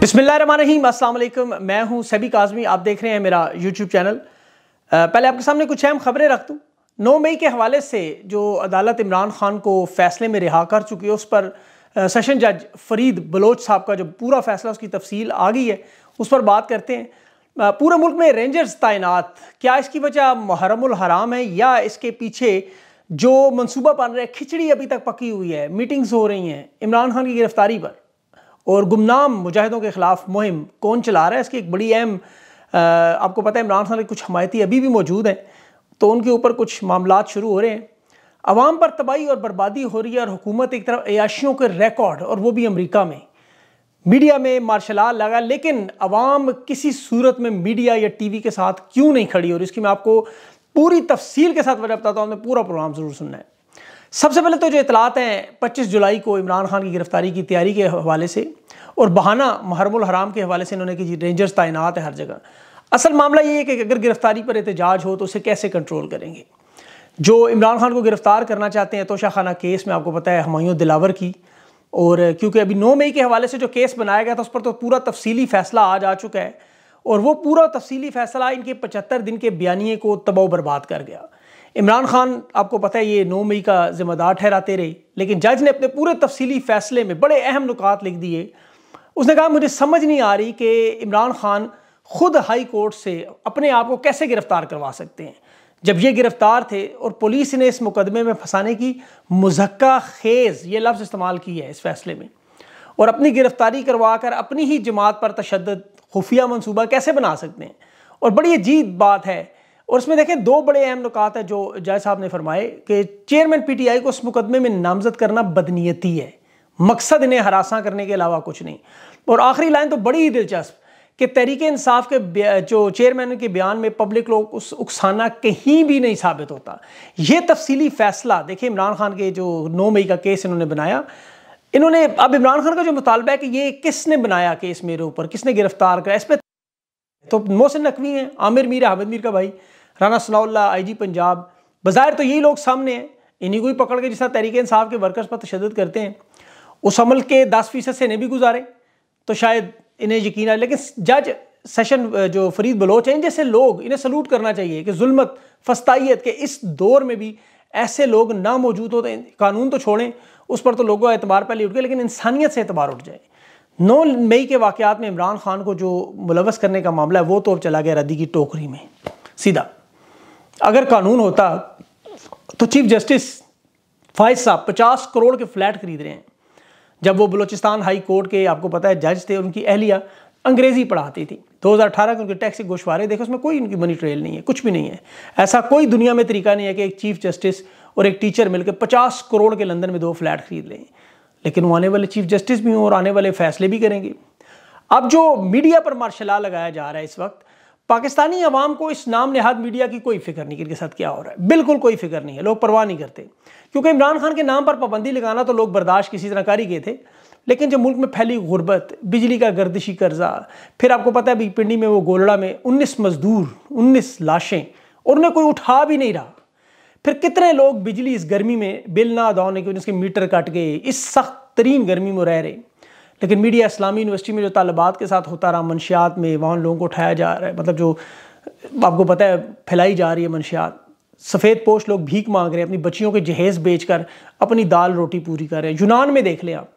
बिस्मिल्लाम अस्सलाम मैं हूं सभी काजमी आप देख रहे हैं मेरा यूट्यूब चैनल पहले आपके सामने कुछ अहम खबरें रख दूँ नौ मई के हवाले से जो अदालत इमरान खान को फैसले में रिहा कर चुकी है उस पर सेशन जज फरीद बलोच साहब का जो पूरा फैसला उसकी तफसील आ गई है उस पर बात करते हैं पूरे मुल्क में रेंजर्स तैनात क्या इसकी वजह मुहरम हराम है या इसके पीछे जो मनसूबा बन रहा है खिचड़ी अभी तक पकी हुई है मीटिंग्स हो रही हैं इमरान खान की गिरफ्तारी पर और गुमनाम मुजाहिदों के ख़िलाफ़ मुहिम कौन चला रहा है इसकी एक बड़ी अहम आपको पता है इमरान खान के कुछ हमायती अभी भी मौजूद हैं तो उनके ऊपर कुछ मामला शुरू हो रहे हैं आवाम पर तबाही और बर्बादी हो रही है और हुकूमत एक तरफ अयाशियों के रिकॉर्ड और वो भी अमरीका में मीडिया में मार्शला लगा लेकिन अवाम किसी सूरत में मीडिया या टी वी के साथ क्यों नहीं खड़ी और इसकी मैं आपको पूरी तफसील के साथ वजह बताता हूँ आपने पूरा प्रोग्राम ज़रूर सुनना है सबसे पहले तो जो इतलात हैं 25 जुलाई को इमरान खान की गिरफ्तारी की तैयारी के हवाले से और बहाना महरमुल हराम के हवाले से इन्होंने कि रेंजर्स तैनात है हर जगह असल मामला ये है कि अगर गिरफ्तारी पर एहतजाज हो तो उसे कैसे कंट्रोल करेंगे जो इमरान खान को गिरफ़्तार करना चाहते हैं तोशा खाना केस में आपको पता है हमायों दिलावर की और क्योंकि अभी नौ मई के हवाले से जो केस बनाया गया था उस पर तो पूरा तफसीली फैसला आज आ चुका है और वो पूरा तफसीली फैसला इनके पचहत्तर दिन के बयानी को तबाह बर्बाद कर गया इमरान खान आपको पता है ये नौ मई का जिम्मेदार ठहराते रहे लेकिन जज ने अपने पूरे तफसीली फैसले में बड़े अहम नुकात लिख दिए उसने कहा मुझे समझ नहीं आ रही कि इमरान खान खुद हाई कोर्ट से अपने आप को कैसे गिरफ़्तार करवा सकते हैं जब ये गिरफ़्तार थे और पुलिस ने इस मुकदमे में फंसाने की मुजक्का खेज़ ये लफ्ज़ इस्तेमाल की है इस फैसले में और अपनी गिरफ़्तारी करवा कर अपनी ही जमात पर तशद खुफिया मनसूबा कैसे बना सकते हैं और बड़ी अजीब बात है और उसमें देखें दो बड़े अहम नुकात है जो जाय साहब ने फरमाए कि चेयरमैन पीटीआई को उस मुकदमे में नामजद करना बदनीयती है मकसद इन्हें हरासा करने के अलावा कुछ नहीं और आखिरी लाइन तो बड़ी ही दिलचस्प कि तहरीक इंसाफ के जो चेयरमैन के बयान में पब्लिक लोग उस उकसाना कहीं भी नहीं साबित होता यह तफसीली फैसला देखिए इमरान खान के जो नौ मई का केस इन्होंने बनाया इन्होंने अब इमरान खान का जो मुतालबा है कि ये किसने बनाया केस मेरे ऊपर किसने गिरफ्तार कर इस पर तो मोहसिन नकवी हैं आमिर मीर अहमद मीर का भाई राना सनाउल्ला आईजी पंजाब बाज़ाहिर तो यही लोग सामने हैं इन्हीं को ही पकड़ के जिस तरह तहरीक इंसाफ के वर्कर्स पर तशद करते हैं उस अमल के दस फीसद से इन्हें भी गुजारे तो शायद इन्हें यकीन आए लेकिन जज सेशन जो फरीद बलोच हैं जैसे लोग इन्हें सलूट करना चाहिए कि जुल्मत फस्ताइत के इस दौर में भी ऐसे लोग ना मौजूद होते कानून तो छोड़ें उस पर तो लोगों का एतबार पहले उठ गया लेकिन इंसानियत से एतबार उठ जाए नौ मई के वाक़ात में इमरान खान को जो मुलवस करने का मामला है वो तो अब चला गया रद्दी की टोकरी में सीधा अगर कानून होता तो चीफ जस्टिस फाइज साहब पचास करोड़ के फ्लैट खरीद रहे हैं जब वो बलोचिस्तान हाई कोर्ट के आपको पता है जज थे उनकी अहलिया अंग्रेज़ी पढ़ाती थी 2018 के उनके टैक्स के गोशवारे देखे उसमें कोई उनकी मनी ट्रेल नहीं है कुछ भी नहीं है ऐसा कोई दुनिया में तरीका नहीं है कि एक चीफ जस्टिस और एक टीचर मिलकर 50 करोड़ के लंदन में दो फ्लैट खरीद लें लेकिन वो आने वाले चीफ जस्टिस भी हों और आने वाले फैसले भी करेंगे अब जो मीडिया पर मार्शल लगाया जा रहा है इस वक्त पाकिस्तानी अवाम को इस नाम नहाद मीडिया की कोई फिक्र नहीं कि इनके साथ क्या हो रहा है बिल्कुल कोई फिक्र नहीं है लोग परवाह नहीं करते क्योंकि इमरान खान के नाम पर पाबंदी लगाना तो लोग बर्दाश्त किसी तरह कर ही गए थे लेकिन जब मुल्क में फैली गुर्बत बिजली का गर्दिशी कर्जा फिर आपको पता है भी पिंडी में वो गोलड़ा में उन्नीस मजदूर उन्नीस लाशें और उन्हें कोई उठा भी नहीं रहा फिर कितने लोग बिजली इस गर्मी में बिल ना अदा होने की उसके मीटर कट गए इस सख्त तरीन गर्मी में रह रहे लेकिन मीडिया इस्लामी यूनिवर्सिटी में जो तलबात के साथ होता रहा मनशियात में वहाँ लोगों को उठाया जा रहा है मतलब जो आपको पता है फैलाई जा रही है मनशियात सफ़ेद पोश लोग भीख मांग रहे हैं अपनी बच्चियों के जहेज़ बेचकर अपनी दाल रोटी पूरी कर रहे हैं यूनान में देख लें आप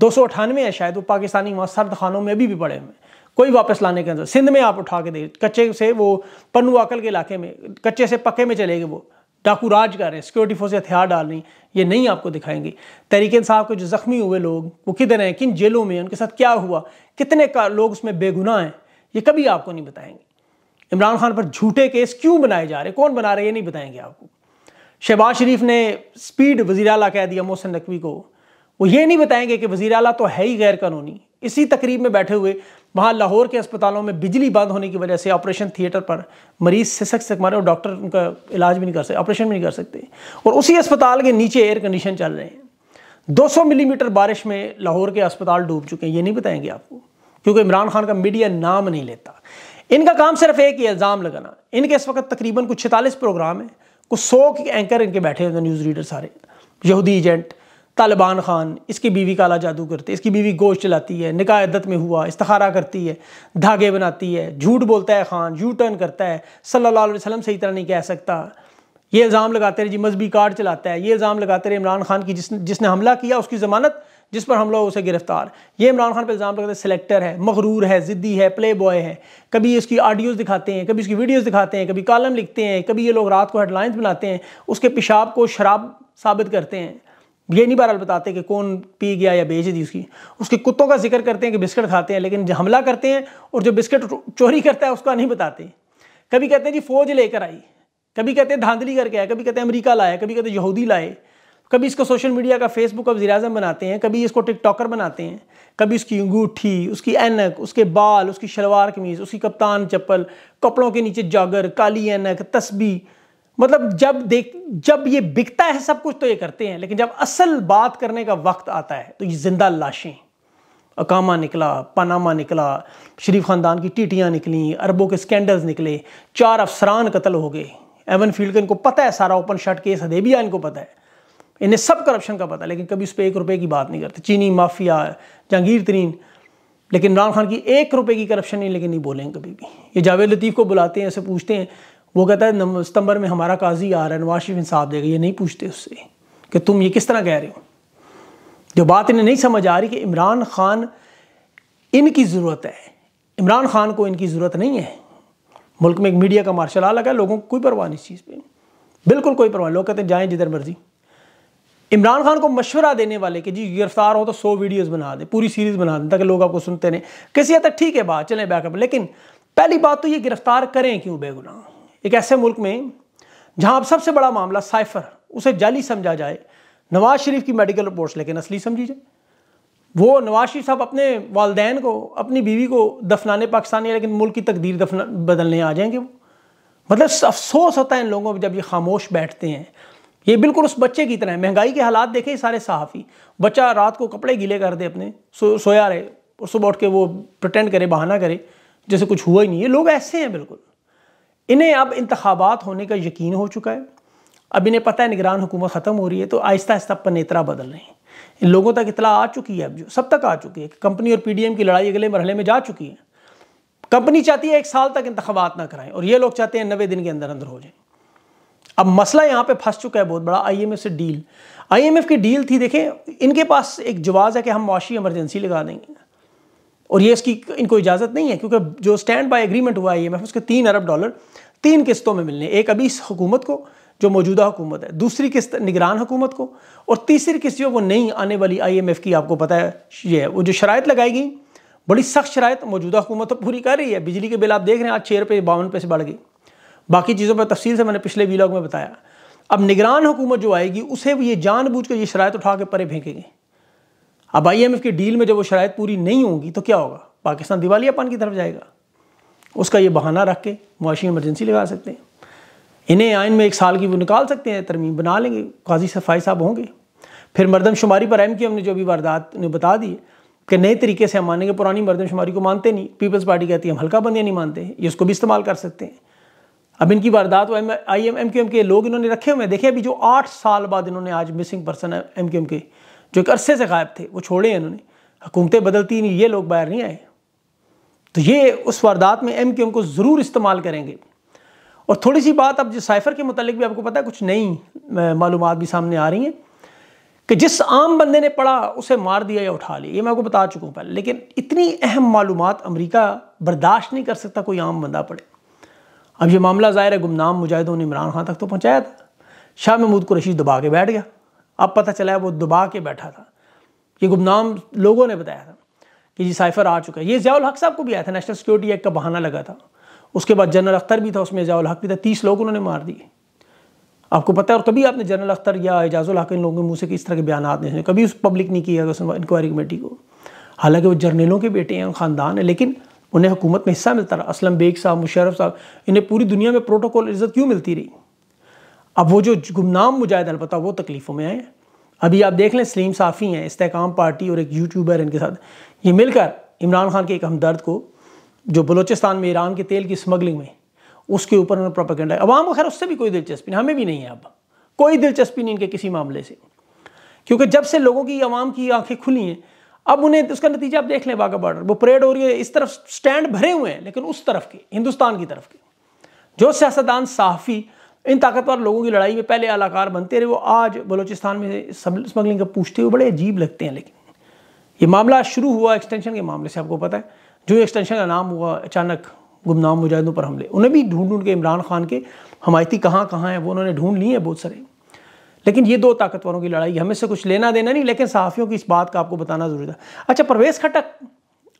दो सौ अठानवे है शायद वो पाकिस्तानी वहाँ सर्द खानों में अभी भी पड़े हुए हैं कोई वापस लाने के अंदर सिंध में आप उठा के दे कच्चे से वो अकल के इलाके में कच्चे से पक्के में चले गए वो डाकू राज कर रहे हैं सिक्योरिटी फोर्स हथियार डाल रही ये नहीं आपको दिखाएंगे तरीके साहब के जो ज़ख्मी हुए लोग वो किधर हैं किन जेलों में उनके साथ क्या हुआ कितने का लोग उसमें बेगुनाह हैं ये कभी आपको नहीं बताएंगे इमरान खान पर झूठे केस क्यों बनाए जा रहे कौन बना रहे ये नहीं बताएंगे आपको शहबाज शरीफ ने स्पीड वजीर अला कह दिया मोहसिन नकवी को वो ये नहीं बताएंगे कि वजीर अला तो है ही गैर कानूनी इसी तकरीब में बैठे हुए वहाँ लाहौर के अस्पतालों में बिजली बंद होने की वजह से ऑपरेशन थिएटर पर मरीज सिसक से मारे और डॉक्टर उनका इलाज भी नहीं कर सकते ऑपरेशन भी नहीं कर सकते और उसी अस्पताल के नीचे एयर कंडीशन चल रहे हैं 200 मिलीमीटर बारिश में लाहौर के अस्पताल डूब चुके हैं ये नहीं बताएंगे आपको क्योंकि इमरान खान का मीडिया नाम नहीं लेता इनका काम सिर्फ एक ही इल्ज़ाम लगाना इनके इस वक्त तकरीबन कुछ छतालीस प्रोग्राम हैं कुछ सौ के एंकर इनके बैठे हुए न्यूज़ रीडर सारे यहूदी एजेंट तालिबान खान इसकी बीवी काला जादू करते इसकी बीवी गोश्त चलाती है निकाह अदत में हुआ इस्तखारा करती है धागे बनाती है झूठ बोलता है खान यू टर्न करता है सल्लल्लाहु अलैहि वसल्लम सही तरह नहीं कह सकता ये इल्ज़ाम लगाते रहे जी मजहबी कार्ड चलाता है ये इल्ज़ाम लगाते रहे इमरान खान की जिस जिसने हमला किया उसकी ज़मानत जिस पर हमला उसे गिरफ्तार ये इमरान खान पर इल्ज़ाम लगाते हैं सिलेक्टर है मगरूर है ज़िद्दी है प्ले बॉय है कभी इसकी आडियोज़ दिखाते हैं कभी उसकी वीडियोज़ दिखाते हैं कभी कॉलम लिखते हैं कभी ये लोग रात को हेडलाइंस बनाते हैं उसके पेशाब को शराब साबित करते हैं ये नहीं बहरहाल बताते कि कौन पी गया या बेच दी उसकी उसके कुत्तों का जिक्र करते हैं कि बिस्किट खाते हैं लेकिन हमला करते हैं और जो बिस्किट चोरी करता है उसका नहीं बताते कभी कहते हैं जी फौज लेकर आई कभी कहते हैं धांधली करके आया कभी कहते हैं अमरीका लाया कभी कहते हैं यहूदी लाए कभी इसको सोशल मीडिया का फेसबुक और वजीराजम बनाते हैं कभी इसको टिकटॉकर बनाते हैं कभी उसकी अंगूठी उसकी एनक उसके बाल उसकी शलवार कमीज़ उसकी कप्तान चप्पल कपड़ों के नीचे जागर काली एनक तस्बी मतलब जब देख जब ये बिकता है सब कुछ तो ये करते हैं लेकिन जब असल बात करने का वक्त आता है तो ये जिंदा लाशें अकामा निकला पनामा निकला शरीफ ख़ानदान की टीटियाँ निकली अरबों के स्कैंडल्स निकले चार अफसरान कत्ल हो गए एवन फील्ड का इनको पता है सारा ओपन शर्ट केस हदेबिया इनको पता है इन्हें सब करप्शन का पता है लेकिन कभी उस पर एक रुपये की बात नहीं करते चीनी माफिया जहांगीर तरीन लेकिन इमरान खान की एक रुपये की करप्शन नहीं लेकिन नहीं बोलेंगे कभी भी ये जावेद लतीफ़ को बुलाते हैं उसे पूछते हैं वो कहता है सितंबर में हमारा काजी आ रहा है नवाज शरीफ इंसाफ देगा ये नहीं पूछते उससे कि तुम ये किस तरह कह रहे हो जो बात इन्हें नहीं समझ आ रही कि इमरान खान इनकी ज़रूरत है इमरान खान को इनकी ज़रूरत नहीं है मुल्क में एक मीडिया का मार्शल आ लगा लोगों को कोई परवाह नहीं इस चीज़ पर बिल्कुल कोई परवाह लोग कहते हैं जाएँ जिधर मर्जी इमरान खान को मशवरा देने वाले कि जी गिरफ्तार हो तो सौ वीडियोस बना दें पूरी सीरीज़ बना दें ताकि लोग आपको सुनते रहें किसी हद तक ठीक है बात चलें बैकअप लेकिन पहली बात तो ये गिरफ्तार करें क्यों बेगुनाह एक ऐसे मुल्क में जहां अब सबसे बड़ा मामला साइफर उसे जाली समझा जाए नवाज शरीफ की मेडिकल रिपोर्ट्स लेकिन असली समझी जाए वो नवाज शरीफ साहब अपने वालदेन को अपनी बीवी को दफनाने पाकिस्तानी लेकिन मुल्क की तकदीर दफना बदलने आ जाएंगे वो मतलब अफसोस होता है इन लोगों पर जब ये खामोश बैठते हैं ये बिल्कुल उस बच्चे की तरह है महंगाई के हालात देखें सारे सहाफ़ी बच्चा रात को कपड़े गीले कर दे अपने सो सोया रहे और सुबह उठ के वो प्रटेंड करे बहाना करे जैसे कुछ हुआ ही नहीं ये लोग ऐसे हैं बिल्कुल इन्हें अब इंतबात होने का यकीन हो चुका है अब इन्हें पता है निगरान हुकूमत ख़त्म हो रही है तो आहिस्ता आहिस्ता पनेतरा बदल रहे हैं इन लोगों तक इतला आ चुकी है अब जो सब तक आ चुकी है कंपनी और पीडीएम की लड़ाई अगले मरहले में जा चुकी है कंपनी चाहती है एक साल तक इंतबात ना कराएं और ये लोग चाहते हैं नबे दिन के अंदर अंदर हो जाए अब मसला यहाँ पर फंस चुका है बहुत बड़ा एफ से डील एफ़ की डील थी देखें इनके पास एक जवाज़ है कि हम मुआशी एमरजेंसी लगा देंगे और ये इसकी इनको इजाज़त नहीं है क्योंकि जो स्टैंड बाय एग्रीमेंट हुआ है ई उसके तीन अरब डॉलर तीन किस्तों में मिलने एक अभी इस हुकूमत को जो मौजूदा हुकूमत है दूसरी किस्त निगरान हुकूमत को और तीसरी किस्त जो वो नहीं आने वाली आईएमएफ की आपको पता है ये है वो जो शरात लगाई गई बड़ी सख्त शरात मौजूदा हुकूमत तो पूरी कर रही है बिजली के बिल आप देख रहे हैं आज छः रुपये बावन रुपये से बढ़ गई बाकी चीज़ों पर तफसील से मैंने पिछले वीलॉग में बताया अब निगरान हुकूमत जो आएगी उसे ये जानबूझ कर ये शरात उठा के परे फेंकेंगे अब आईएमएफ की डील में जब वो शराय पूरी नहीं होंगी तो क्या होगा पाकिस्तान दिवालियापन की तरफ जाएगा उसका ये बहाना रख के मुआशी इमरजेंसी लगा सकते हैं इन्हें आयन में एक साल की वो निकाल सकते हैं तरमीम बना लेंगे काजी सफाई साहब होंगे फिर मरदमशुमारी पर एम की हमने जो भी वारदात ने बता दी कि नए तरीके से हम मानेंगे पुरानी मरदमशुमारी को मानते नहीं पीपल्स पार्टी कहती है हम हल्का बंदियाँ नहीं मानते ये उसको भी इस्तेमाल कर सकते हैं अब इनकी वारदात वो I M M Q M के लोग इन्होंने रखे हुए हैं देखिए अभी जो आठ साल बाद इन्होंने आज missing person M Q M के जो एक अरसे से गायब थे वो छोड़े हैं इन्होंने हुकूमतें बदलती नहीं ये लोग बाहर नहीं आए तो ये उस वारदात में एम क्यू एम को ज़रूर इस्तेमाल करेंगे और थोड़ी सी बात अब जो साइफ़र के मतलब भी आपको पता है कुछ नई मालूम भी सामने आ रही हैं कि जिस आम बंदे ने पढ़ा उसे मार दिया या उठा लिया ये मैं आपको बता चुका हूँ पहले लेकिन इतनी अहम मालूम अमरीका बर्दाश्त नहीं कर सकता कोई आम बंदा पढ़े अब ये मामला ज़ाहिर है गुमनाम मुजाहिदों ने इमरान खान तक तो पहुँचाया था शाह महमूद को रशीद दबा के बैठ गया अब पता चला है वो दुबा के बैठा था ये गुमनाम लोगों ने बताया था कि जी साइफर आ चुका है ये जयाल हक साहब को भी आया था नेशनल सिक्योरिटी एक्ट का बहाना लगा था उसके बाद जनरल अख्तर भी था उसमें जयाल हक भी था तीस लोग उन्होंने मार दिए आपको पता है और कभी आपने जनरल अख्तर या एजाजुल हक इन लोगों के मुँह से किस तरह के बयान नहीं सुने कभी उस पब्लिक नहीं किया उस इंक्वायरी कमेटी को हालांकि वो जर्नलों के बेटे हैं ख़ानदान है लेकिन उन्हें हुकूमत में हिस्सा मिलता रहा असलम बेग साहब मुशरफ साहब इन्हें पूरी दुनिया में प्रोटोकॉल इज़्ज़त क्यों मिलती रही अब वो जो गुमनाम मुजाहिद अलबत्ता वो तकलीफ़ों में आए हैं अभी आप देख लें सलीम साफ़ी हैं इस्तेकाम पार्टी और एक यूट्यूबर इनके साथ ये मिलकर इमरान खान के एक हमदर्द को जो बलोचिस्तान में ईरान के तेल की स्मगलिंग में उसके ऊपर उन्होंने प्रोपागेंडा अवाम खैर उससे भी कोई दिलचस्पी नहीं हमें भी नहीं है अब कोई दिलचस्पी नहीं इनके किसी मामले से क्योंकि जब से लोगों की आवाम की आंखें खुली हैं अब उन्हें उसका नतीजा आप देख लें बाघा बॉर्डर वो परेड हो रही है इस तरफ स्टैंड भरे हुए हैं लेकिन उस तरफ के हिंदुस्तान की तरफ के जो सियासतदान साफ़ी इन ताकतवर लोगों की लड़ाई में पहले अलाकार बनते रहे वो आज बलोचिस्तान में स्मगलिंग का पूछते हुए बड़े अजीब लगते हैं लेकिन ये मामला शुरू हुआ एक्सटेंशन के मामले से आपको पता है जो एक्सटेंशन का नाम हुआ अचानक गुमनाम मुजाहिदों पर हमले उन्हें भी ढूंढ ढूंढ के इमरान खान के हमायती कहाँ कहाँ हैं वो उन्होंने ढूंढ लिए हैं बहुत सारे लेकिन ये दो ताकतवरों की लड़ाई हमें से कुछ लेना देना नहीं लेकिन सहाफ़ियों की इस बात का आपको बताना जरूरी था अच्छा परवेज़ खटक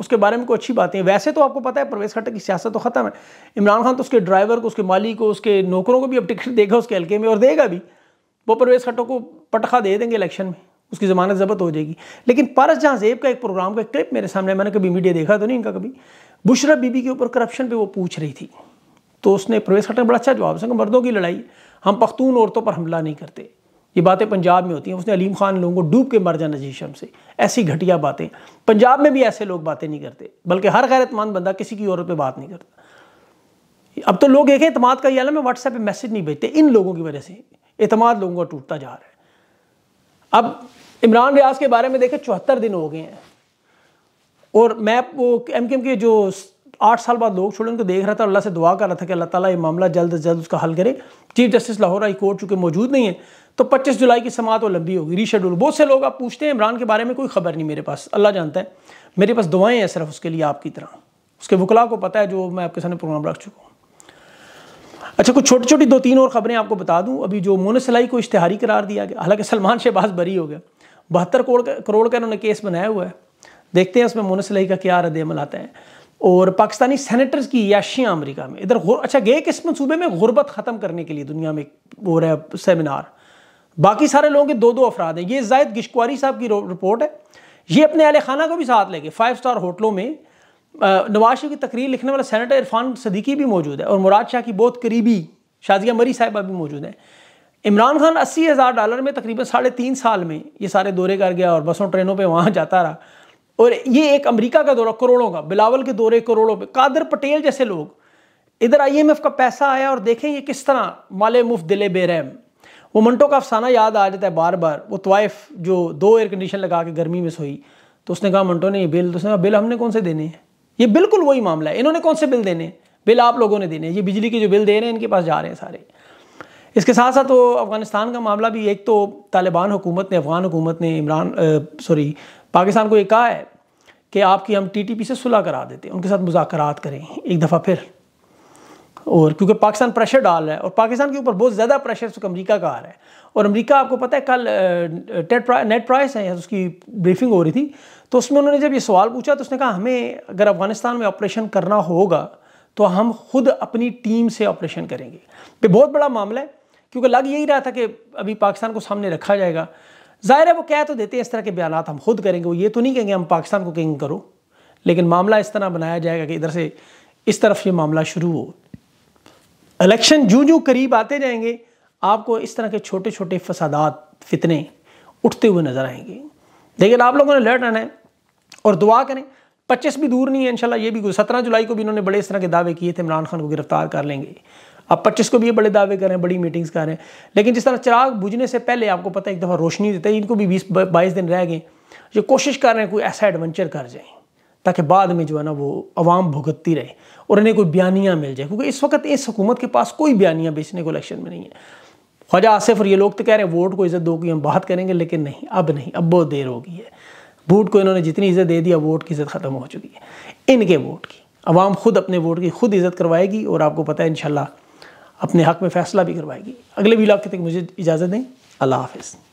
उसके बारे में कोई अच्छी बातें वैसे तो आपको पता है प्रवेश खट्टर की सियासत तो ख़त्म है इमरान खान तो उसके ड्राइवर को उसके माली को उसके नौकरों को भी अब टिकट देगा उसके हल्के में और देगा भी वो प्रवेश खट्टर को पटखा दे देंगे इलेक्शन में उसकी ज़मानत ज़ब्त हो जाएगी लेकिन पारस जहाँ जेब का एक प्रोग्राम का एक क्लिप मेरे सामने मैंने कभी मीडिया देखा तो नहीं इनका कभी बुशरा बीबी के ऊपर करप्शन पर वो पूछ रही थी तो उसने प्रवेश खट्टर बड़ा अच्छा जवाब उसने मर्दों की लड़ाई हम पख्तून औरतों पर हमला नहीं करते ये बातें पंजाब में होती हैं उसने अलीम खान लोगों को डूब के मर जाना चाहिए से ऐसी घटिया बातें पंजाब में भी ऐसे लोग बातें नहीं करते बल्कि हर गैरतमंद बंदा किसी की औरत पे बात नहीं करता अब तो लोग एक अतमाद का ये आलम है व्हाट्सएप पर मैसेज नहीं भेजते इन लोगों की वजह से अतमाद लोगों का टूटता जा रहा है अब इमरान रियाज के बारे में देखें चौहत्तर दिन हो गए हैं और मैं वो एम के जो आठ साल बाद लोग छोड़े उनको देख रहा था अल्लाह से दुआ कर रहा था कि अल्लाह ताला ये मामला जल्द से जल्द उसका हल करे chief justice Lahore high court चूँकि मौजूद नहीं है तो 25 जुलाई की समात वो लंबी होगी रीशेड्यूल बहुत से लोग आप पूछते हैं इमरान के बारे में कोई खबर नहीं मेरे पास अल्लाह जानता है मेरे पास दुआएं हैं सिर्फ उसके लिए आपकी तरह उसके वकला को पता है जो मैं आपके सामने प्रोग्राम रख चुका हूँ अच्छा कुछ छोटी छोटी दो तीन और खबरें आपको बता दूँ अभी जो मोन सलाई को इश्तहारी करार दिया गया हालांकि सलमान शहबाज बरी हो गया बहत्तर करोड़ करोड़ का इन्होंने केस बनाया हुआ है देखते हैं उसमें मोन सलाई का क्या रदल आता है और पाकिस्तानी सेनेटर्स की याशियाँ अमरीका में इधर अच्छा गए किस मनसूबे में गुर्बत ख़त्म करने के लिए दुनिया में हो रहा है सेमिनार बाकी सारे लोगों के दो दो अफराद हैं ये जायद गिशकुआरी साहब की रिपोर्ट है ये अपने अहल खाना को भी साथ लेके फाइव स्टार होटलों में नवाज की तकरीर लिखने वाला सेनेटर इरफान सदीकी भी मौजूद है और मुराद शाह की बहुत करीबी शाजिया मरी साहिबा भी मौजूद हैं इमरान खान अस्सी हज़ार डॉलर में तकरीबन साढ़े तीन साल में ये सारे दौरे कर गया और बसों ट्रेनों पे वहाँ जाता रहा और ये एक अमेरिका का दौरा करोड़ों का बिलावल के दौरे करोड़ों पे कादर पटेल जैसे लोग इधर आईएमएफ का पैसा आया और देखें ये किस तरह माले मुफ्त दिले बेरहम वो मंटो का अफसाना याद आ जाता है बार बार वो तवाइफ जो दो एयर कंडीशन लगा के गर्मी में सोई तो उसने कहा मंटो ने ये बिल तो उसने कहा बिल हमने कौन से देने हैं ये बिल्कुल वही मामला है इन्होंने कौन से बिल देने बिल आप लोगों ने देने ये बिजली के जो बिल दे रहे हैं इनके पास जा रहे हैं सारे इसके साथ साथ वो अफ़गानिस्तान का मामला भी एक तो तालिबान हुकूमत ने अफ़गान हुकूमत ने इमरान सॉरी पाकिस्तान को ये कहा है कि आपकी हम टी टी पी से सुलह करा देते हैं उनके साथ मुजाकर करें एक दफ़ा फिर और क्योंकि पाकिस्तान प्रेशर डाल रहा है और पाकिस्तान के ऊपर बहुत ज़्यादा प्रेशर उसको अमरीका का आ रहा है और अमरीका आपको पता है कल टेट प्रा, नेट प्राइस है उसकी ब्रीफिंग हो रही थी तो उसमें उन्होंने जब ये सवाल पूछा तो उसने कहा हमें अगर अफगानिस्तान में ऑपरेशन करना होगा तो हम खुद अपनी टीम से ऑपरेशन करेंगे ये बहुत बड़ा मामला है क्योंकि लग यही रहा था कि अभी पाकिस्तान को सामने रखा जाएगा ज़ाहिर है वो कह तो देते हैं इस तरह के बयान हम खुद करेंगे वो ये तो नहीं कहेंगे हम पाकिस्तान को कहेंगे करो लेकिन मामला इस तरह बनाया जाएगा कि इधर से इस तरफ ये मामला शुरू हो इलेक्शन जूँ जो करीब आते जाएंगे आपको इस तरह के छोटे छोटे फसादात फितने उठते हुए नज़र आएंगे लेकिन आप लोगों ने लड़ रहना है और दुआ करें पच्चीस भी दूर नहीं है इनशाला ये भी सत्रह जुलाई को भी इन्होंने बड़े इस तरह के दावे किए थे इमरान खान को गिरफ्तार कर लेंगे अब पच्चीस को भी ये बड़े दावे कर रहे हैं बड़ी मीटिंग्स कर रहे हैं लेकिन जिस तरह चिराग बुझने से पहले आपको पता है एक दफ़ा रोशनी देता है इनको भी बीस बाईस दिन रह गए ये कोशिश कर रहे हैं कोई ऐसा एडवेंचर कर जाएँ ताकि बाद में जो है ना वो आवाम भुगतती रहे और इन्हें कोई बयानियाँ मिल जाए क्योंकि इस वक्त इस हुकूमत के पास कोई बयानियाँ बेचने को इलेक्शन में नहीं है ख्वाजा आसिफ और ये लोग तो कह रहे हैं वोट को इज़्ज़त दो की हम बात करेंगे लेकिन नहीं अब नहीं अब बहुत देर हो गई है वोट को इन्होंने जितनी इज़्ज़त दे दिया वोट की इज़्ज़त ख़त्म हो चुकी है इनके वोट की आवाम खुद अपने वोट की खुद इज़्ज़त करवाएगी और आपको पता है इन अपने हक़ में फ़ैसला भी करवाएगी अगले वीलाग के तक मुझे इजाज़त दें अल्लाह हाफिज़